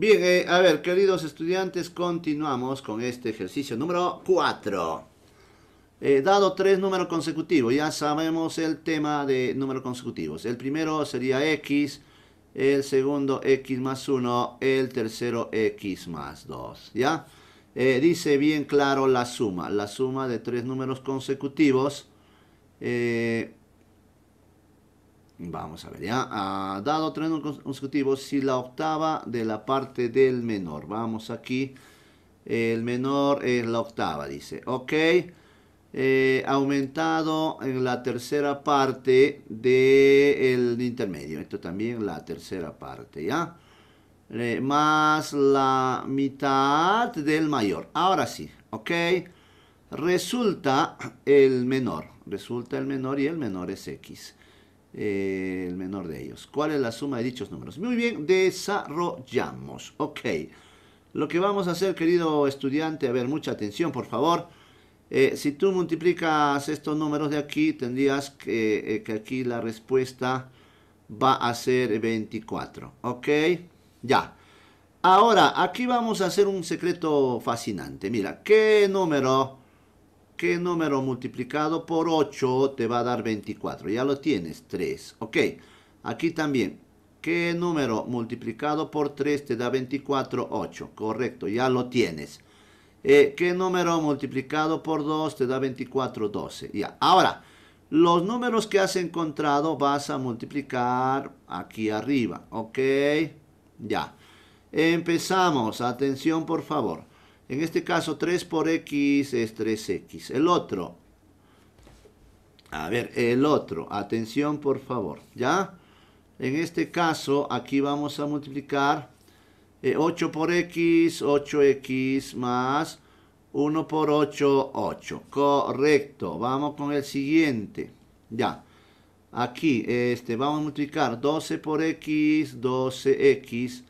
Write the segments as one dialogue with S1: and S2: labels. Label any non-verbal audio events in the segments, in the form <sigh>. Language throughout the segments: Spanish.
S1: Bien, eh, a ver, queridos estudiantes, continuamos con este ejercicio número 4. Eh, dado tres números consecutivos, ya sabemos el tema de números consecutivos. El primero sería X, el segundo X más 1, el tercero X más 2, ¿ya? Eh, dice bien claro la suma, la suma de tres números consecutivos. Vamos a ver, ya ha dado tres consecutivos si la octava de la parte del menor. Vamos aquí, el menor es la octava, dice. Ok, eh, aumentado en la tercera parte del intermedio. Esto también la tercera parte, ¿ya? Eh, más la mitad del mayor. Ahora sí, ok. Resulta el menor, resulta el menor y el menor es x el menor de ellos. ¿Cuál es la suma de dichos números? Muy bien, desarrollamos. Ok. Lo que vamos a hacer, querido estudiante, a ver, mucha atención, por favor. Eh, si tú multiplicas estos números de aquí, tendrías que, eh, que aquí la respuesta va a ser 24. ¿Ok? Ya. Ahora, aquí vamos a hacer un secreto fascinante. Mira, ¿qué número ¿Qué número multiplicado por 8 te va a dar 24? Ya lo tienes, 3. Ok, aquí también. ¿Qué número multiplicado por 3 te da 24? 8. Correcto, ya lo tienes. Eh, ¿Qué número multiplicado por 2 te da 24? 12. Ya. Ahora, los números que has encontrado vas a multiplicar aquí arriba. Ok, ya. Empezamos. Atención, por favor. En este caso, 3 por x es 3x. El otro. A ver, el otro. Atención, por favor. ¿Ya? En este caso, aquí vamos a multiplicar 8 eh, por x, 8x más 1 por 8, 8. Correcto. Vamos con el siguiente. Ya. Aquí, este, vamos a multiplicar 12 por x, 12x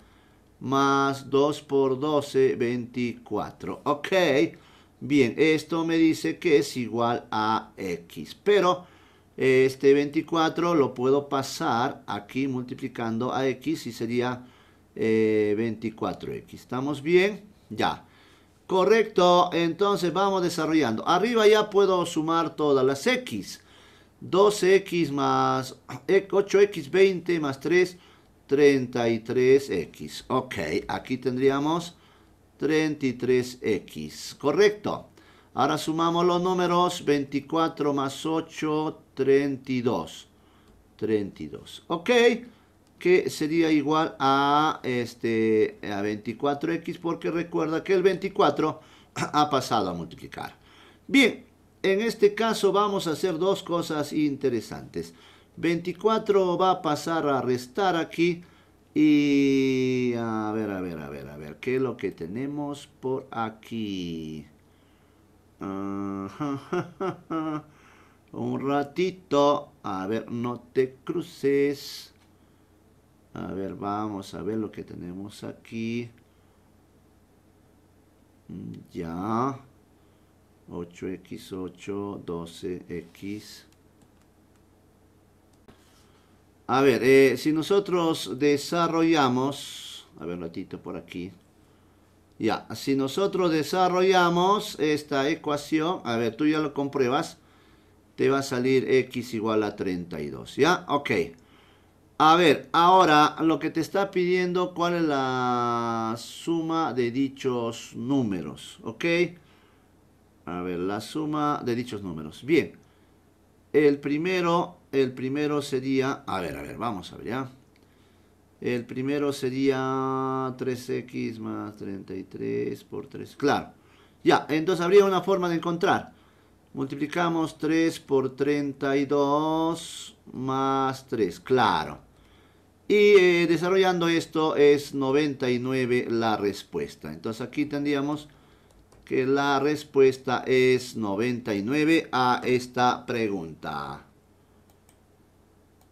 S1: más 2 por 12, 24. Ok, bien, esto me dice que es igual a x, pero este 24 lo puedo pasar aquí multiplicando a x y sería 24x. Eh, ¿Estamos bien? Ya. Correcto, entonces vamos desarrollando. Arriba ya puedo sumar todas las x. 12x más 8x20 más 3 33x. Ok, aquí tendríamos 33x. Correcto. Ahora sumamos los números 24 más 8, 32. 32. Ok, que sería igual a, este, a 24x porque recuerda que el 24 ha pasado a multiplicar. Bien, en este caso vamos a hacer dos cosas interesantes. 24 va a pasar a restar aquí. Y a ver, a ver, a ver, a ver, ¿qué es lo que tenemos por aquí? <laughs> Un ratito. A ver, no te cruces. A ver, vamos a ver lo que tenemos aquí. Ya. 8x8, 12x. A ver, eh, si nosotros desarrollamos, a ver, ratito por aquí. Ya, si nosotros desarrollamos esta ecuación, a ver, tú ya lo compruebas, te va a salir x igual a 32, ¿ya? Ok. A ver, ahora lo que te está pidiendo, ¿cuál es la suma de dichos números? ¿Ok? A ver, la suma de dichos números. Bien. El primero el primero sería, a ver, a ver, vamos a ver ya. El primero sería 3x más 33 por 3. Claro. Ya, entonces habría una forma de encontrar. Multiplicamos 3 por 32 más 3. Claro. Y eh, desarrollando esto es 99 la respuesta. Entonces aquí tendríamos que la respuesta es 99 a esta pregunta.